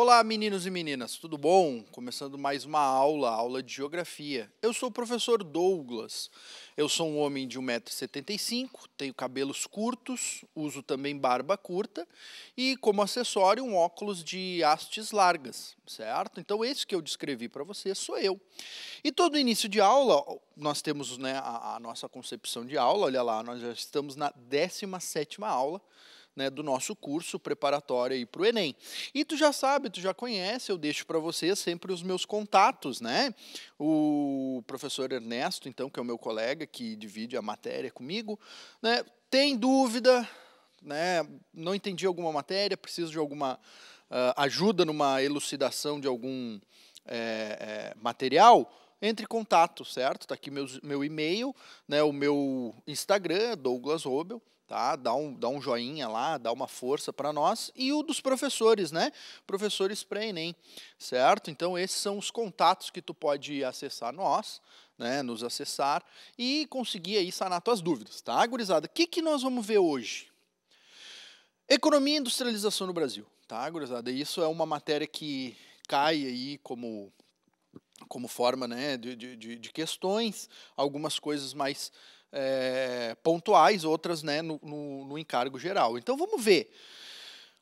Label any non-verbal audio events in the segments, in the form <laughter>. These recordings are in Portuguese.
Olá, meninos e meninas, tudo bom? Começando mais uma aula, aula de geografia. Eu sou o professor Douglas. Eu sou um homem de 1,75m, tenho cabelos curtos, uso também barba curta e, como acessório, um óculos de hastes largas, certo? Então, esse que eu descrevi para você sou eu. E todo início de aula, nós temos né, a, a nossa concepção de aula, olha lá, nós já estamos na 17 aula, né, do nosso curso preparatório para o Enem. E tu já sabe, tu já conhece, eu deixo para você sempre os meus contatos, né? O professor Ernesto, então, que é o meu colega que divide a matéria comigo, né? Tem dúvida, né? Não entendi alguma matéria, preciso de alguma uh, ajuda numa elucidação de algum é, é, material entre em contato, certo? Está aqui meus, meu e-mail, né, o meu Instagram, Douglas Robel, tá? Dá um, dá um joinha lá, dá uma força para nós e o dos professores, né? Professores pré-ENEM, certo? Então esses são os contatos que tu pode acessar nós, né, nos acessar e conseguir aí sanar tuas dúvidas, tá, gurizada? O que que nós vamos ver hoje? Economia e industrialização no Brasil, tá, gurizada? Isso é uma matéria que cai aí como como forma né, de, de, de questões, algumas coisas mais é, pontuais, outras né, no, no, no, encargo geral. Então vamos ver.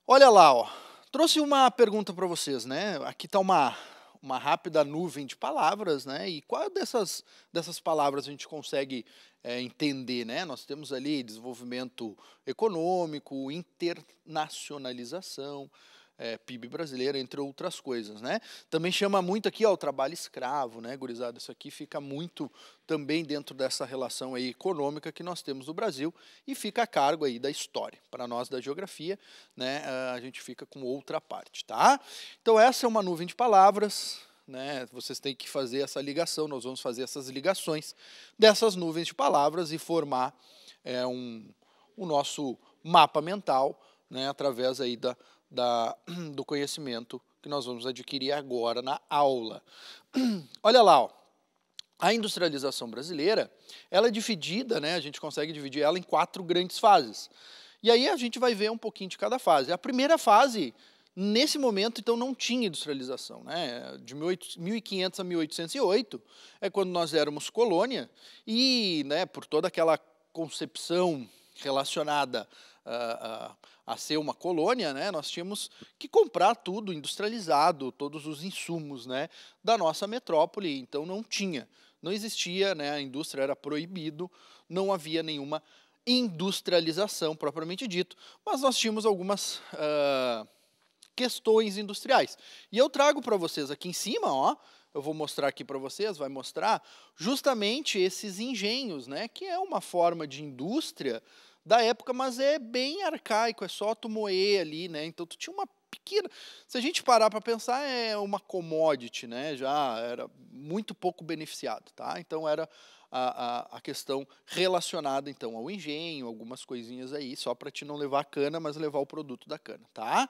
Olha lá, ó. trouxe uma pergunta para vocês, né? Aqui está uma, uma rápida nuvem de palavras, né? E qual dessas, dessas palavras a gente consegue é, entender, né? Nós temos ali desenvolvimento econômico, internacionalização, é, PIB brasileiro, entre outras coisas. Né? Também chama muito aqui ó, o trabalho escravo, né, gurizada? Isso aqui fica muito também dentro dessa relação aí econômica que nós temos no Brasil e fica a cargo aí da história. Para nós da geografia, né, a gente fica com outra parte, tá? Então essa é uma nuvem de palavras, né? Vocês têm que fazer essa ligação, nós vamos fazer essas ligações dessas nuvens de palavras e formar é, um, o nosso mapa mental, né, através aí da da, <clears throat> do conhecimento que nós vamos adquirir agora na aula. <clears throat> Olha lá, ó. A industrialização brasileira, ela é dividida, né? A gente consegue dividir ela em quatro grandes fases. E aí a gente vai ver um pouquinho de cada fase. A primeira fase, nesse momento, então, não tinha industrialização, né? De 1500 a 1808 é quando nós éramos colônia e, né, por toda aquela concepção relacionada a, a, ser uma colônia, né, nós tínhamos que comprar tudo industrializado, todos os insumos né, da nossa metrópole. Então não tinha, não existia, né, a indústria era proibido, não havia nenhuma industrialização propriamente dito, mas nós tínhamos algumas uh, questões industriais. E eu trago para vocês aqui em cima, ó, eu vou mostrar aqui para vocês, vai mostrar justamente esses engenhos, né, que é uma forma de indústria da época, mas é bem arcaico, é só tu moer ali, né? Então tu tinha uma pequena. Se a gente parar para pensar, é uma commodity, né? Já era muito pouco beneficiado, tá? Então era a, a, a questão relacionada então ao engenho, algumas coisinhas aí, só para te não levar a cana, mas levar o produto da cana, tá?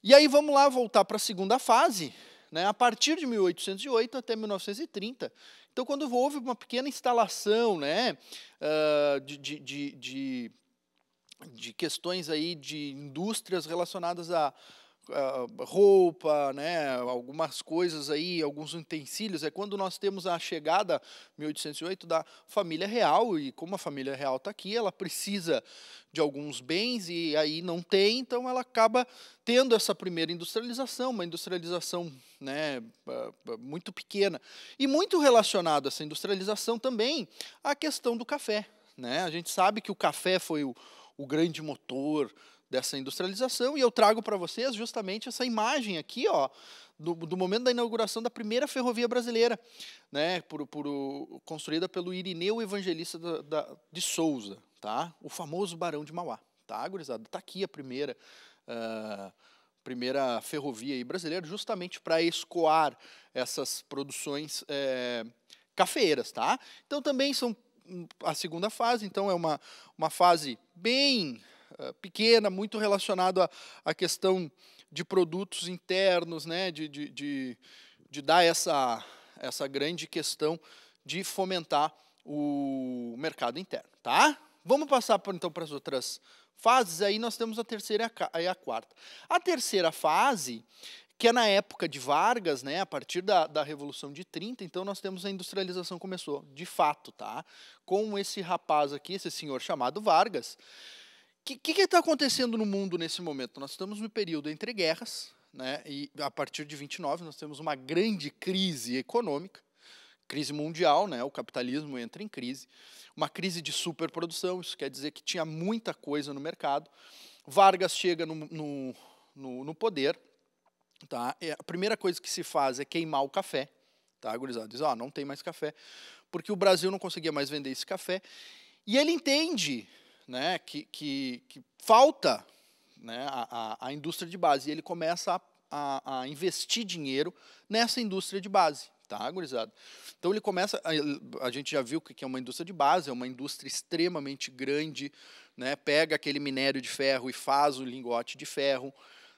E aí vamos lá voltar para a segunda fase, né? A partir de 1808 até 1930, então, quando houve uma pequena instalação né, ah, de, de, de, de questões aí de indústrias relacionadas a ah, roupa, né, algumas coisas aí, alguns utensílios, é quando nós temos a chegada, 1808, da família real, e como a família real está aqui, ela precisa de alguns bens e aí não tem, então ela acaba tendo essa primeira industrialização, uma industrialização né, ah, ah, muito pequena. E muito relacionado a essa industrialização também a questão do café. Né? A gente sabe que o café foi o, o grande motor dessa industrialização, e eu trago para vocês justamente essa imagem aqui, ó, do, do, momento da inauguração da primeira ferrovia brasileira, né, por, por construída pelo Irineu Evangelista da, da, de Souza, tá? o famoso Barão de Mauá. Tá, gurizada? Está aqui a primeira, uh, primeira ferrovia brasileira, justamente para escoar essas produções é, cafeeiras. Tá? Então, também são hum, a segunda fase, então é uma, uma fase bem eh, pequena, muito relacionado à, à questão de produtos internos, né, de, de, de, de dar essa, essa grande questão de fomentar o mercado interno, tá? Vamos passar então para as outras fases. Aí nós temos a terceira e a quarta. A terceira fase, que é na época de Vargas, né, a partir da, da Revolução de 30, então nós temos a industrialização começou, de fato, tá? Com esse rapaz aqui, esse senhor chamado Vargas, o que está acontecendo no mundo nesse momento? Nós estamos no período entre guerras, né? E a partir de 29 nós temos uma grande crise econômica, crise mundial, né? O capitalismo entra em crise, uma crise de superprodução. Isso quer dizer que tinha muita coisa no mercado. Vargas chega no, no, no, no poder, tá? E a primeira coisa que se faz é queimar o café, tá? Gurizada diz, ó, oh, não tem mais café, porque o Brasil não conseguia mais vender esse café. E ele entende né, que, que, que falta né, a, a, indústria de base. E ele começa a, a, a investir dinheiro nessa indústria de base. Tá, gurizada? Então ele começa. A, a, gente já viu que é uma indústria de base, é uma indústria extremamente grande, né? Pega aquele minério de ferro e faz o lingote de ferro,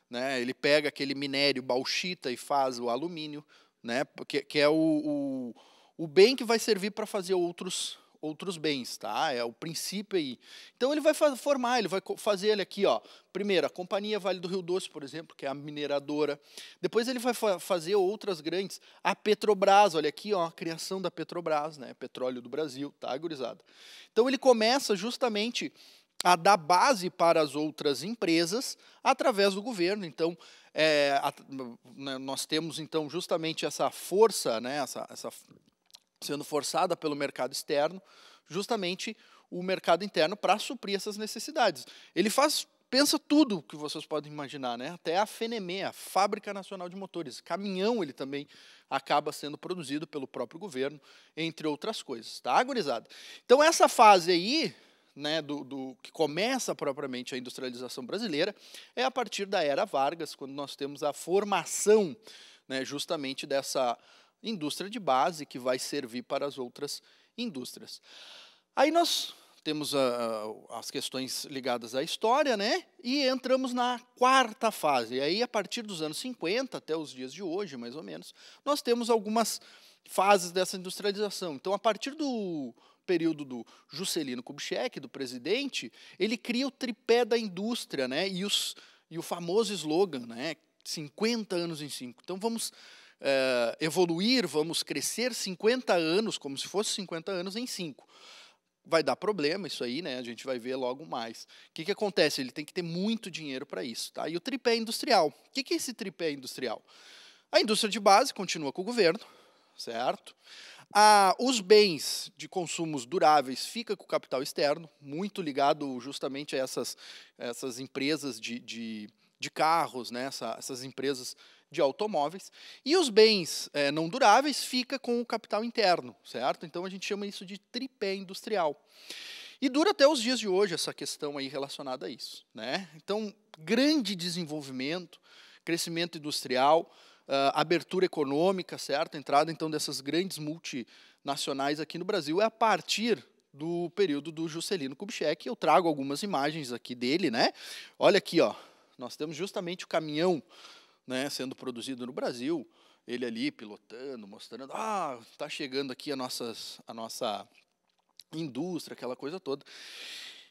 né? Ele pega aquele minério bauxita e faz o alumínio, né? Que, que é o, o, o bem que vai servir para fazer outros outros bens, tá? É o princípio aí. Então ele vai formar, ele vai fazer ele aqui, ó. Primeiro, a Companhia Vale do Rio Doce, por exemplo, que é a mineradora. Depois ele vai fa fazer outras grandes, a Petrobras, olha aqui, ó, a criação da Petrobras, né? Petróleo do Brasil, tá, gurizada? Então ele começa justamente a dar base para as outras empresas através do governo. Então, é, a, né, nós temos então justamente essa força, né, essa, essa sendo forçada pelo mercado externo, justamente o mercado interno para suprir essas necessidades. Ele faz pensa tudo que vocês podem imaginar, né? Até a Fenemeia, a Fábrica Nacional de Motores, caminhão ele também acaba sendo produzido pelo próprio governo, entre outras coisas, tá, agorizado. Então essa fase aí, né, do, do que começa propriamente a industrialização brasileira, é a partir da era Vargas, quando nós temos a formação, né, justamente dessa indústria de base que vai servir para as outras indústrias. Aí nós temos a, ah, ah, as questões ligadas à história, né? E entramos na quarta fase. E aí, a partir dos anos 50 até os dias de hoje, mais ou menos, nós temos algumas fases dessa industrialização. Então, a partir do período do Juscelino Kubitschek, do presidente, ele cria o tripé da indústria, né? E, os, e o famoso slogan, né? 50 anos em 5. Então, vamos é, evoluir, vamos crescer 50 anos, como se fosse 50 anos em 5. Vai dar problema isso aí, né? A gente vai ver logo mais. O que, que acontece? Ele tem que ter muito dinheiro para isso. Tá? E o tripé industrial. O que, que é esse tripé industrial? A indústria de base continua com o governo, certo? Ah, os bens de consumos duráveis fica com o capital externo, muito ligado justamente a essas, essas empresas de, de, de carros, né? Essa, essas empresas de automóveis. E os bens é, não duráveis fica com o capital interno, certo? Então a gente chama isso de tripé industrial. E dura até os dias de hoje essa questão aí relacionada a isso. Né? Então, grande desenvolvimento, crescimento industrial, Uh, abertura econômica, certo? A entrada então dessas grandes multinacionais aqui no Brasil é a partir do período do Juscelino Kubitschek. Eu trago algumas imagens aqui dele, né? Olha aqui, ó. Nós temos justamente o caminhão né, sendo produzido no Brasil, ele ali pilotando, mostrando, ah, está chegando aqui a, nossas, a nossa indústria, aquela coisa toda.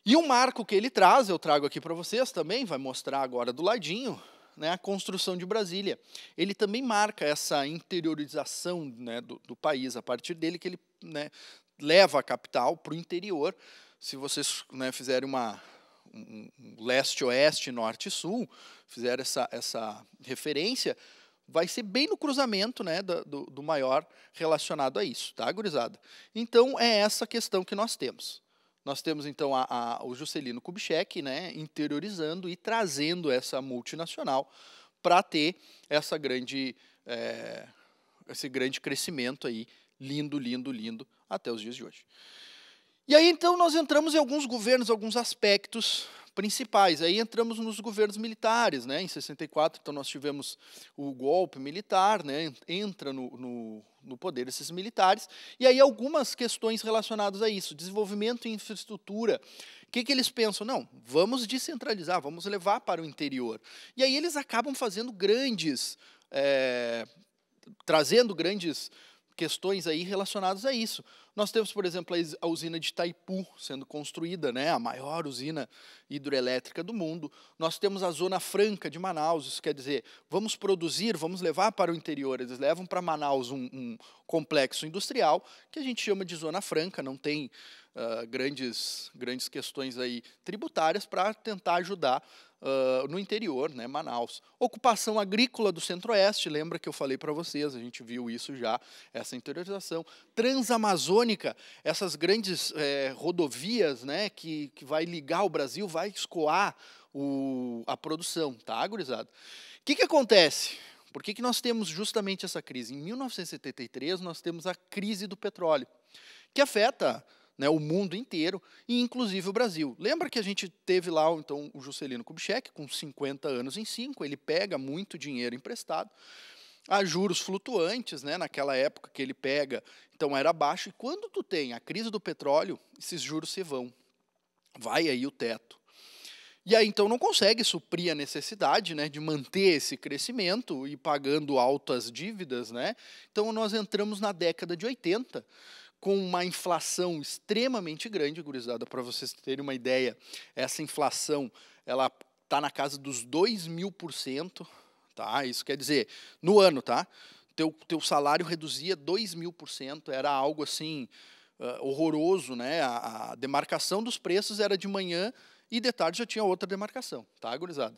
E o marco que ele traz, eu trago aqui para vocês também, vai mostrar agora do ladinho, né, a construção de Brasília. Ele também marca essa interiorização né, do, do país, a partir dele que ele né, leva a capital para o interior. Se vocês né, fizerem uma, um, leste-oeste, norte-sul, fizeram essa, essa referência, vai ser bem no cruzamento né, do, do maior relacionado a isso, tá, gurizada? Então, é essa questão que nós temos. Nós temos, então, a, a, o Juscelino Kubitschek né, interiorizando e trazendo essa multinacional para ter essa grande, é, esse grande crescimento aí, lindo, lindo, lindo, até os dias de hoje. E aí então nós entramos em alguns governos, alguns aspectos principais. Aí entramos nos governos militares, né? Em 64, então nós tivemos o golpe militar, né? Entra no, no, no poder esses militares. E aí algumas questões relacionadas a isso, desenvolvimento e infraestrutura. O que, que eles pensam? Não, vamos descentralizar, vamos levar para o interior. E aí eles acabam fazendo grandes, é, trazendo grandes questões aí relacionadas a isso nós temos, por exemplo, a usina de Itaipu sendo construída, né, a maior usina hidroelétrica do mundo. Nós temos a Zona Franca de Manaus, isso quer dizer, vamos produzir, vamos levar para o interior. Eles levam para Manaus um, um complexo industrial que a gente chama de Zona Franca, não tem uh, grandes, grandes questões aí tributárias para tentar ajudar uh, no interior, né, Manaus. Ocupação agrícola do Centro-Oeste, lembra que eu falei para vocês, a gente viu isso já, essa interiorização. Transamazônica, essas grandes rodovias né, que, que vai ligar o Brasil, vai escoar o, a produção, tá, gurizada? O que, que acontece? Por que, que nós temos justamente essa crise? Em 1973, nós temos a crise do petróleo, que afeta né, o mundo inteiro, e inclusive o Brasil. Lembra que a gente teve lá então o Juscelino Kubitschek, com 50 anos em 5, ele pega muito dinheiro emprestado, a juros flutuantes, né, naquela época que ele pega, então era baixo, e quando tu tem a crise do petróleo, esses juros se vão, vai aí o teto. E aí então não consegue suprir a necessidade né, de manter esse crescimento e pagando altas dívidas. Né? Então nós entramos na década de 80, com uma inflação extremamente grande, gurizada, para vocês terem uma ideia, essa inflação ela está na casa dos 2 mil por cento, tá? Isso quer dizer, no ano, tá? Teu, teu salário reduzia 2 mil por cento, era algo assim uh, horroroso, né? A, a, demarcação dos preços era de manhã e de tarde já tinha outra demarcação, tá, gurizada?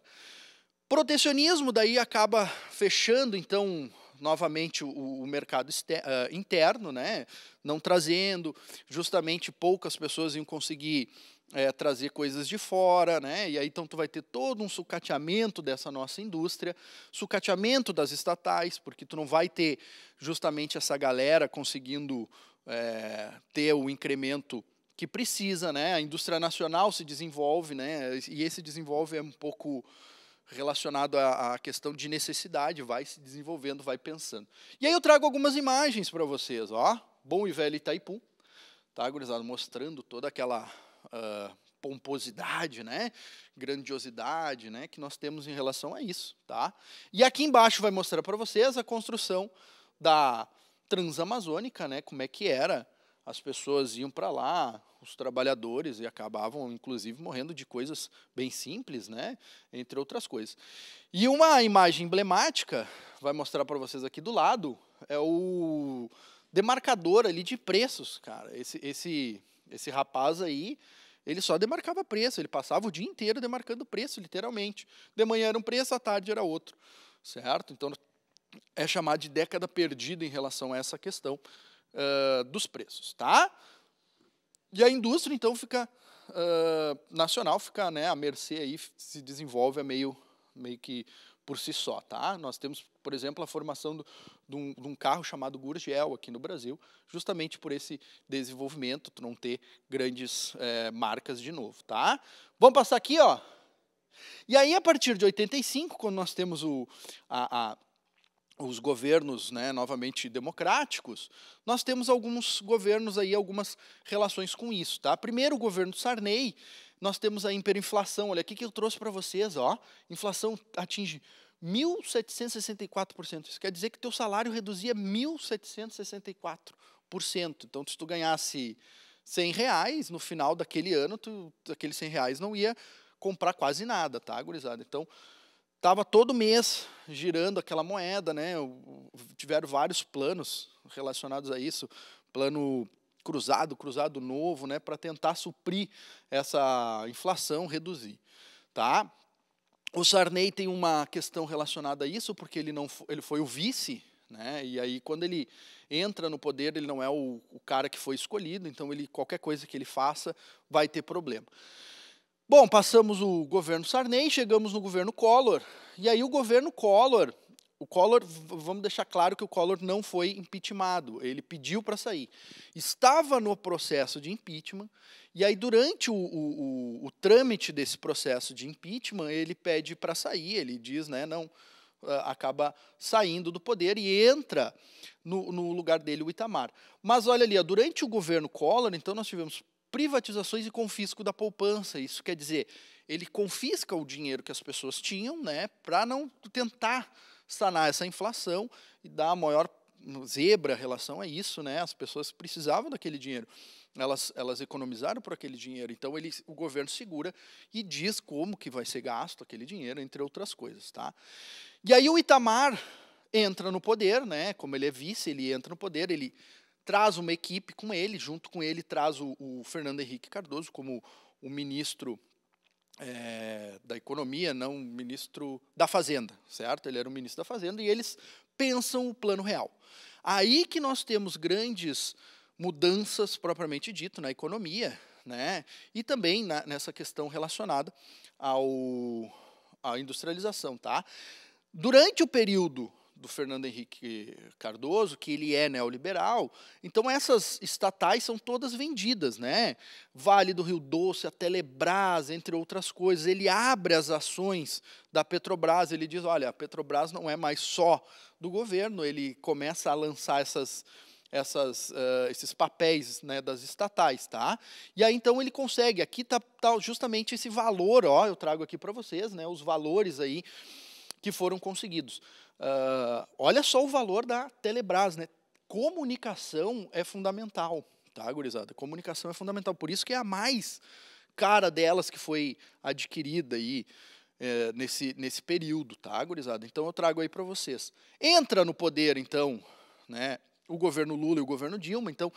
Protecionismo daí acaba fechando, então, novamente o, o mercado ah, interno, né? não trazendo, justamente poucas pessoas iam conseguir é, trazer coisas de fora, né? E aí então tu vai ter todo um sucateamento dessa nossa indústria, sucateamento das estatais, porque tu não vai ter justamente essa galera conseguindo é, ter o incremento que precisa, né? A indústria nacional se desenvolve, né? E esse desenvolve é um pouco relacionado à, questão de necessidade, vai se desenvolvendo, vai pensando. E aí eu trago algumas imagens para vocês, ó, bom e velho Itaipu, tá, gurizada, mostrando toda aquela uh, pomposidade, né, grandiosidade, né, que nós temos em relação a isso, tá? E aqui embaixo vai mostrar para vocês a construção da Transamazônica, né, como é que era as pessoas iam para lá, os trabalhadores, e acabavam, inclusive, morrendo de coisas bem simples, né? entre outras coisas. E uma imagem emblemática, vai mostrar para vocês aqui do lado, é o demarcador ali de preços, cara. Esse, esse, esse rapaz aí, ele só demarcava preço, ele passava o dia inteiro demarcando preço, literalmente. De manhã era um preço, à tarde era outro, certo? Então, é chamado de década perdida em relação a essa questão uh, dos preços, tá? E a indústria então fica uh, nacional, fica né, à mercê aí se desenvolve a meio meio que por si só, tá? Nós temos, por exemplo, a formação do, de, um, de, um, carro chamado Gurgel aqui no Brasil, justamente por esse desenvolvimento, tu não ter grandes é, marcas de novo, tá? Vamos passar aqui, ó. E aí, a partir de 85, quando nós temos o, a, a os governos, né, novamente democráticos, nós temos alguns governos aí, algumas relações com isso, tá? Primeiro, o governo Sarney, nós temos a hiperinflação. Olha, aqui que eu trouxe para vocês, ó. Inflação atinge 1.764%. Isso quer dizer que teu salário reduzia 1.764%. Então, se tu ganhasse 100 reais no final daquele ano, tu, aqueles 100 reais não ia comprar quase nada, tá, gurizada? Então, estava todo mês girando aquela moeda, né? Tiveram vários planos relacionados a isso, plano cruzado, cruzado novo, né, para tentar suprir essa inflação, reduzir, tá? O Sarney tem uma questão relacionada a isso, porque ele não ele foi o vice, né? E aí quando ele entra no poder, ele não é o, o cara que foi escolhido, então ele qualquer coisa que ele faça vai ter problema. Bom, passamos o governo Sarney, chegamos no governo Collor, e aí o governo Collor, o Collor, vamos deixar claro que o Collor não foi impeachmentado, ele pediu para sair. Estava no processo de impeachment, e aí durante o, o, o, o trâmite desse processo de impeachment, ele pede para sair, ele diz, né, não, ah, acaba saindo do poder e entra no, no lugar dele o Itamar. Mas olha ali, ó, durante o governo Collor, então nós tivemos privatizações e confisco da poupança. Isso quer dizer, ele confisca o dinheiro que as pessoas tinham, né, para não tentar sanar essa inflação e dar a maior zebra a relação a isso, né? As pessoas precisavam daquele dinheiro. Elas, elas economizaram por aquele dinheiro. Então ele, o governo segura e diz como que vai ser gasto aquele dinheiro, entre outras coisas, tá? E aí o Itamar entra no poder, né? Como ele é vice, ele entra no poder, ele traz uma equipe com ele, junto com ele traz o, o Fernando Henrique Cardoso como o ministro é, da Economia, não ministro da Fazenda, certo? Ele era o ministro da Fazenda e eles pensam o plano real. Aí que nós temos grandes mudanças propriamente dito na economia, né? E também na, nessa questão relacionada ao à industrialização, tá? Durante o período do Fernando Henrique Cardoso, que ele é neoliberal. Então essas estatais são todas vendidas, né? Vale do Rio Doce, a Telebrás, entre outras coisas. Ele abre as ações da Petrobras, ele diz, olha, a Petrobras não é mais só do governo, ele começa a lançar essas essas, uh, esses papéis né, das estatais, tá? E aí então ele consegue. Aqui está tá justamente esse valor, ó, eu trago aqui para vocês, né? Os valores aí que foram conseguidos. Uh, olha só o valor da Telebrás, né? Comunicação é fundamental, tá, gurizada? Comunicação é fundamental, por isso que é a mais cara delas que foi adquirida aí é, nesse, nesse período, tá, gurizada? Então eu trago aí para vocês. Entra no poder, então, né, o governo Lula e o governo Dilma, então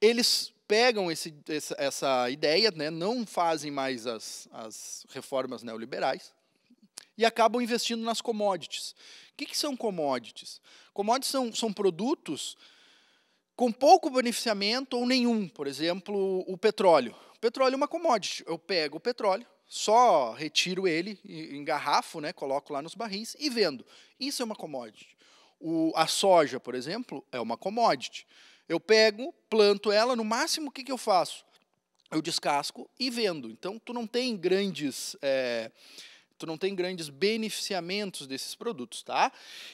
eles pegam esse, essa, essa ideia, né, não fazem mais as, as reformas neoliberais, e acabam investindo nas commodities. O que, que são commodities? Commodities são, são produtos com pouco beneficiamento ou nenhum. Por exemplo, o petróleo. O petróleo é uma commodity. Eu pego o petróleo, só retiro ele, engarrafo, né, coloco lá nos barris e vendo. Isso é uma commodity. O, a soja, por exemplo, é uma commodity. Eu pego, planto ela, no máximo o que, que eu faço? Eu descasco e vendo. Então, tu não tem grandes. É, Tu não tem grandes beneficiamentos desses produtos, tá?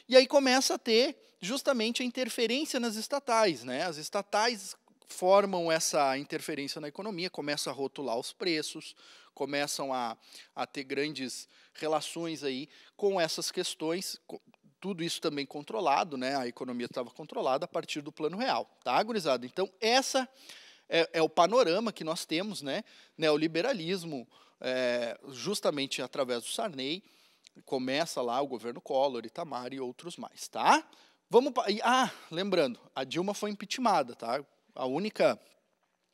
E aí começa a ter justamente a interferência nas estatais, né? As estatais formam essa interferência na economia, começam a rotular os preços, começam a, a ter grandes relações aí com essas questões, tudo isso também controlado, né? A economia estava controlada a partir do plano real, tá, gurizada? Então, essa é, é o panorama que nós temos, né? Neoliberalismo, é, justamente através do Sarney, começa lá o governo Collor, Itamar e outros mais, tá? Vamos pa... ah, lembrando, a Dilma foi impeachmentada, tá? A única,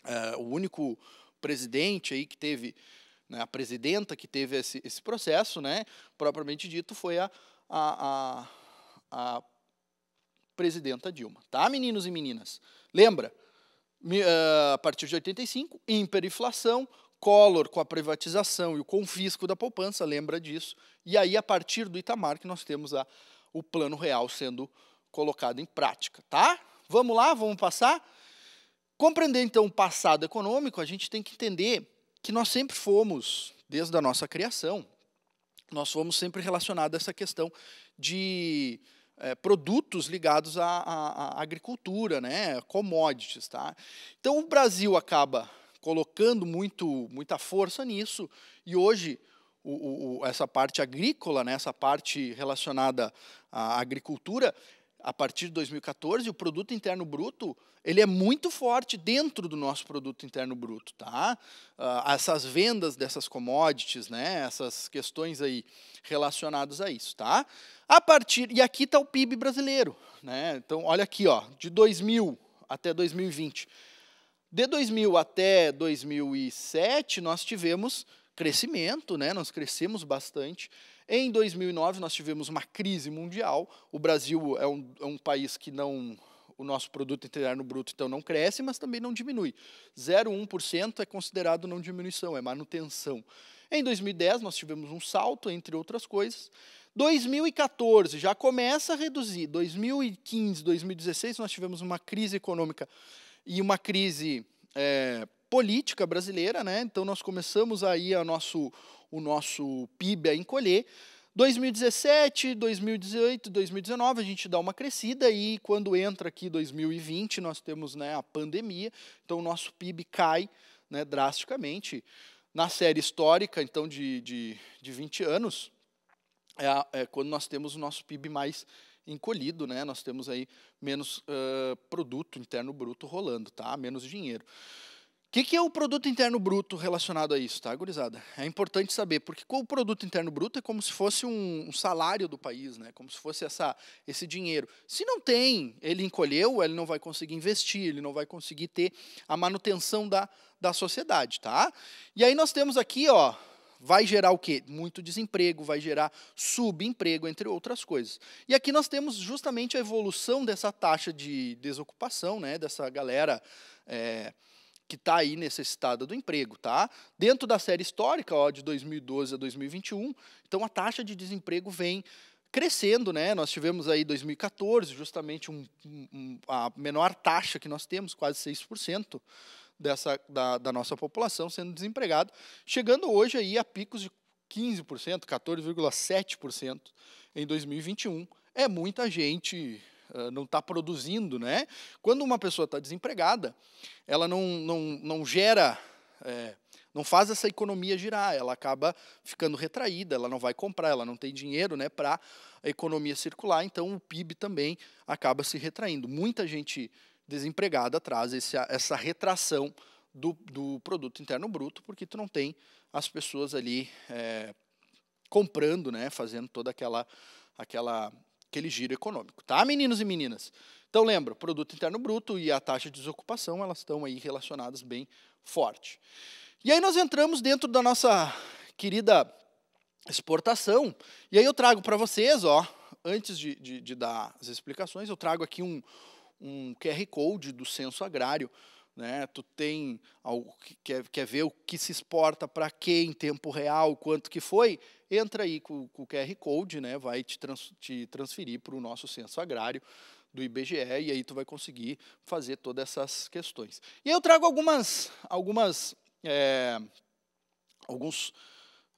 é, o único presidente aí que teve, né, a presidenta que teve esse, esse processo, né, propriamente dito, foi a, a, a, a presidenta Dilma, tá, meninos e meninas? Lembra, eh, a partir de 85, hiperinflação, Collor com a privatização e o confisco da poupança, lembra disso. E aí, a partir do Itamar, que nós temos a, o plano real sendo colocado em prática. Tá? Vamos lá, vamos passar? Compreender, então, o passado econômico, a gente tem que entender que nós sempre fomos, desde a nossa criação, nós fomos sempre relacionados a essa questão de é, produtos ligados à, à, à, agricultura, né, commodities. Tá? Então, o Brasil acaba colocando muito, muita força nisso. E hoje, o, o, essa parte agrícola, né, essa parte relacionada à agricultura, a partir de 2014, o produto interno bruto ele é muito forte dentro do nosso produto interno bruto, tá? Uh, essas vendas dessas commodities, né? Essas questões aí relacionadas a isso, tá? A partir e aqui está o PIB brasileiro, né? Então olha aqui, ó, de 2000 até 2020, de 2000 até 2007, nós tivemos crescimento, né? nós crescemos bastante. Em 2009, nós tivemos uma crise mundial. O Brasil é um, é um país que não. O nosso produto interno bruto, então, não cresce, mas também não diminui. 0,1% é considerado não diminuição, é manutenção. Em 2010, nós tivemos um salto, entre outras coisas. 2014 já começa a reduzir. 2015, 2016, nós tivemos uma crise econômica e uma crise é, política brasileira, né? Então nós começamos aí a nosso, o nosso PIB a encolher. 2017, 2018, 2019 a gente dá uma crescida e quando entra aqui 2020 nós temos né, a pandemia, então o nosso PIB cai né, drasticamente. Na série histórica, então, de, de, de 20 anos, é, é, quando nós temos o nosso PIB mais encolhido, né? Nós temos aí menos uh, produto interno bruto rolando, tá? Menos dinheiro. O que, que, é o produto interno bruto relacionado a isso, tá, gurizada? É importante saber, porque o produto interno bruto é como se fosse um, um, salário do país, né? Como se fosse essa, esse dinheiro. Se não tem, ele encolheu, ele não vai conseguir investir, ele não vai conseguir ter a manutenção da, da sociedade, tá? E aí nós temos aqui, ó, vai gerar o quê? Muito desemprego, vai gerar subemprego, entre outras coisas. E aqui nós temos justamente a evolução dessa taxa de desocupação, né, dessa galera é, que está aí necessitada do emprego. Tá? Dentro da série histórica, ó, de 2012 a 2021, então a taxa de desemprego vem crescendo, né? Nós tivemos aí 2014, justamente um, um, a menor taxa que nós temos, quase 6% dessa, da, da nossa população sendo desempregado, chegando hoje aí a picos de 15%, 14,7% em 2021. É muita gente uh, não está produzindo, né? Quando uma pessoa está desempregada, ela não, não, não gera, é, não faz essa economia girar, ela acaba ficando retraída, ela não vai comprar, ela não tem dinheiro né, para a economia circular, então o PIB também acaba se retraindo. Muita gente desempregada traz esse, essa retração do, do, produto interno bruto, porque tu não tem as pessoas ali é, comprando, né, fazendo toda aquela, aquela aquele giro econômico, tá, meninos e meninas? Então lembra, produto interno bruto e a taxa de desocupação, elas estão aí relacionadas bem forte. E aí nós entramos dentro da nossa querida exportação, e aí eu trago para vocês, ó, antes de, de, de dar as explicações, eu trago aqui um, um QR Code do censo agrário. Né? Tu tem algo que quer, quer ver o que se exporta para quê em tempo real, quanto que foi, entra aí com, com o QR Code, né? vai te, trans, te transferir para o nosso censo agrário do IBGE e aí tu vai conseguir fazer todas essas questões. E eu trago algumas, algumas, é, alguns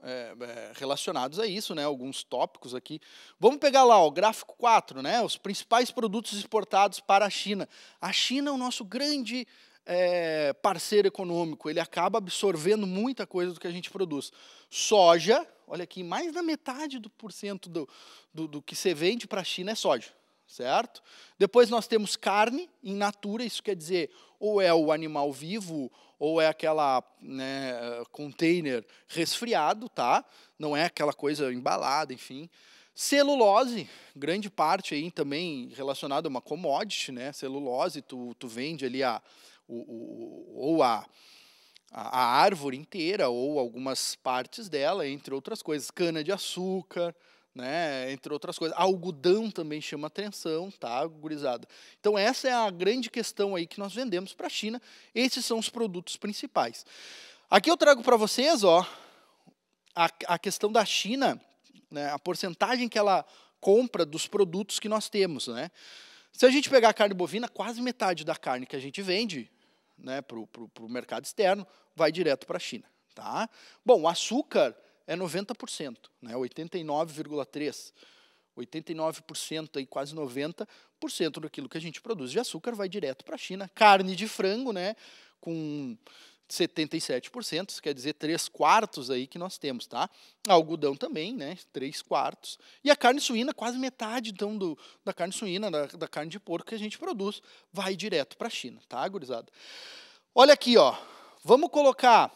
é, é, relacionados a isso, né? Alguns tópicos aqui. Vamos pegar lá o gráfico 4, né? Os principais produtos exportados para a China. A China é o nosso grande é, parceiro econômico, ele acaba absorvendo muita coisa do que a gente produz. Soja, olha aqui, mais da metade do porcento do, do, do que você vende para a China é soja, certo? Depois nós temos carne em natura, isso quer dizer ou é o animal vivo ou é aquela né, container resfriado, tá? Não é aquela coisa embalada, enfim. Celulose, grande parte aí também relacionada a uma commodity, né? Celulose, tu, tu vende ali a, o, o, ou a, a, árvore inteira ou algumas partes dela, entre outras coisas. Cana de açúcar, né, entre outras coisas. Algodão também chama atenção, tá, gurizada? Então, essa é a grande questão aí que nós vendemos para a China. Esses são os produtos principais. Aqui eu trago para vocês ó, a, a questão da China, né, a porcentagem que ela compra dos produtos que nós temos. Né? Se a gente pegar a carne bovina, quase metade da carne que a gente vende né, para o mercado externo vai direto para a China. Tá? Bom, o açúcar é 90%, né? 89,3%. 89% e quase 90% daquilo que a gente produz de açúcar vai direto para a China. Carne de frango, né, com 77%, isso quer dizer 3 quartos aí que nós temos, tá? Algodão também, né? 3 quartos. E a carne suína, quase metade então, do, da carne suína, da, da carne de porco que a gente produz, vai direto para a China, tá, gurizada? Olha aqui, ó. Vamos colocar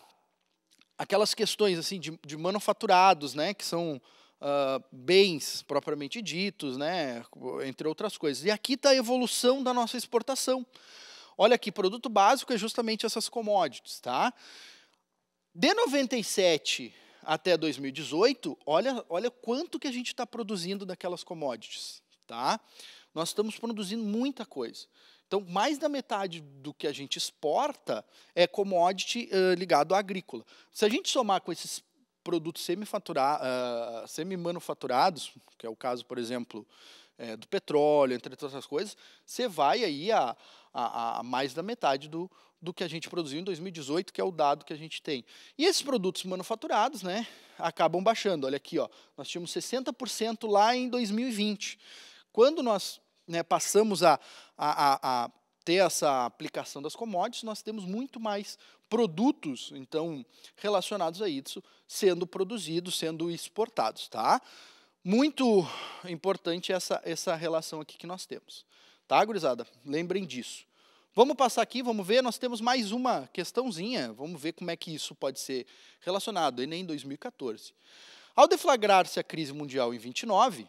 aquelas questões assim de, de manufaturados, né, que são uh, bens propriamente ditos, né, entre outras coisas. E aqui está a evolução da nossa exportação. Olha aqui, produto básico é justamente essas commodities, tá? De 97 até 2018, olha, olha quanto que a gente está produzindo daquelas commodities, tá? Nós estamos produzindo muita coisa. Então, mais da metade do que a gente exporta é commodity uh, ligado à agrícola. Se a gente somar com esses produtos semi uh, semi que é o caso, por exemplo, é, do petróleo, entre outras coisas, você vai aí a, a, a, mais da metade do, do que a gente produziu em 2018, que é o dado que a gente tem. E esses produtos manufaturados né, acabam baixando. Olha aqui, ó, nós tínhamos 60% lá em 2020. Quando nós né, passamos a, a, a, ter essa aplicação das commodities, nós temos muito mais produtos, então, relacionados a isso, sendo produzidos, sendo exportados, tá? Muito importante essa, essa relação aqui que nós temos. Tá, gurizada? Lembrem disso. Vamos passar aqui, vamos ver, nós temos mais uma questãozinha, vamos ver como é que isso pode ser relacionado, Enem 2014. Ao deflagrar-se a crise mundial em 29,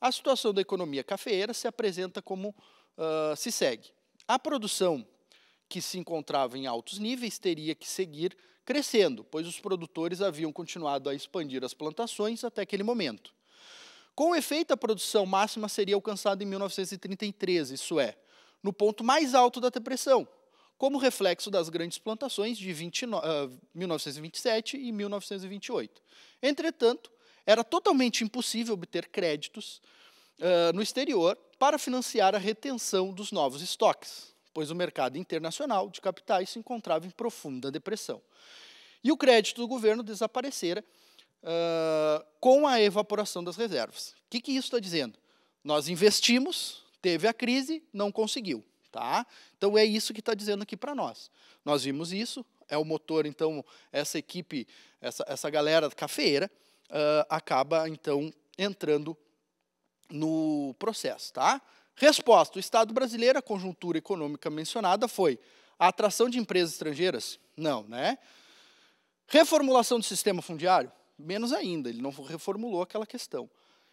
a situação da economia cafeeira se apresenta como uh, se segue. A produção que se encontrava em altos níveis teria que seguir crescendo, pois os produtores haviam continuado a expandir as plantações até aquele momento. Com efeito, a produção máxima seria alcançada em 1933, isso é, no ponto mais alto da depressão, como reflexo das grandes plantações de 29, uh, 1927 e 1928. Ah, Entretanto, era totalmente impossível obter créditos uh, no exterior para financiar a retenção dos novos estoques, pois o mercado internacional de capitais se encontrava em profunda depressão. E o crédito do governo desaparecera uh, com a evaporação das reservas. O que, que isso está dizendo? Nós investimos, teve a crise, não conseguiu. Tá? Então é isso que está dizendo aqui para nós. Nós vimos isso, é o motor, então, essa equipe, essa, essa galera cafeeira, uh, acaba, então, entrando no processo. Tá? Resposta: o Estado brasileiro, a conjuntura econômica mencionada foi a atração de empresas estrangeiras? Não, né? Reformulação do sistema fundiário? Menos ainda, ele não reformulou aquela questão.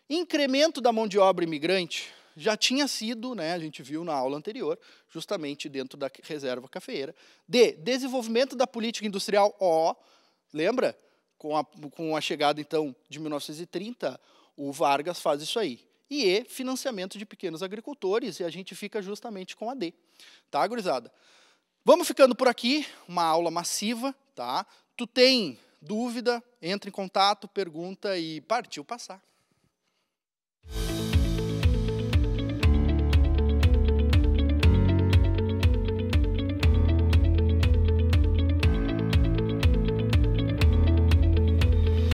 Incremento da mão de obra imigrante? já tinha sido, né, a gente viu na aula anterior, justamente dentro da reserva cafeeira. D. Desenvolvimento da política industrial O. Lembra? Com a, com a chegada, então, de 1930, o Vargas faz isso aí. E E, é financiamento de pequenos agricultores, e a gente fica justamente com a D. Tá, gurizada? Vamos ficando por aqui, uma aula massiva, tá? Tu tem dúvida, entra em contato, pergunta e partiu passar.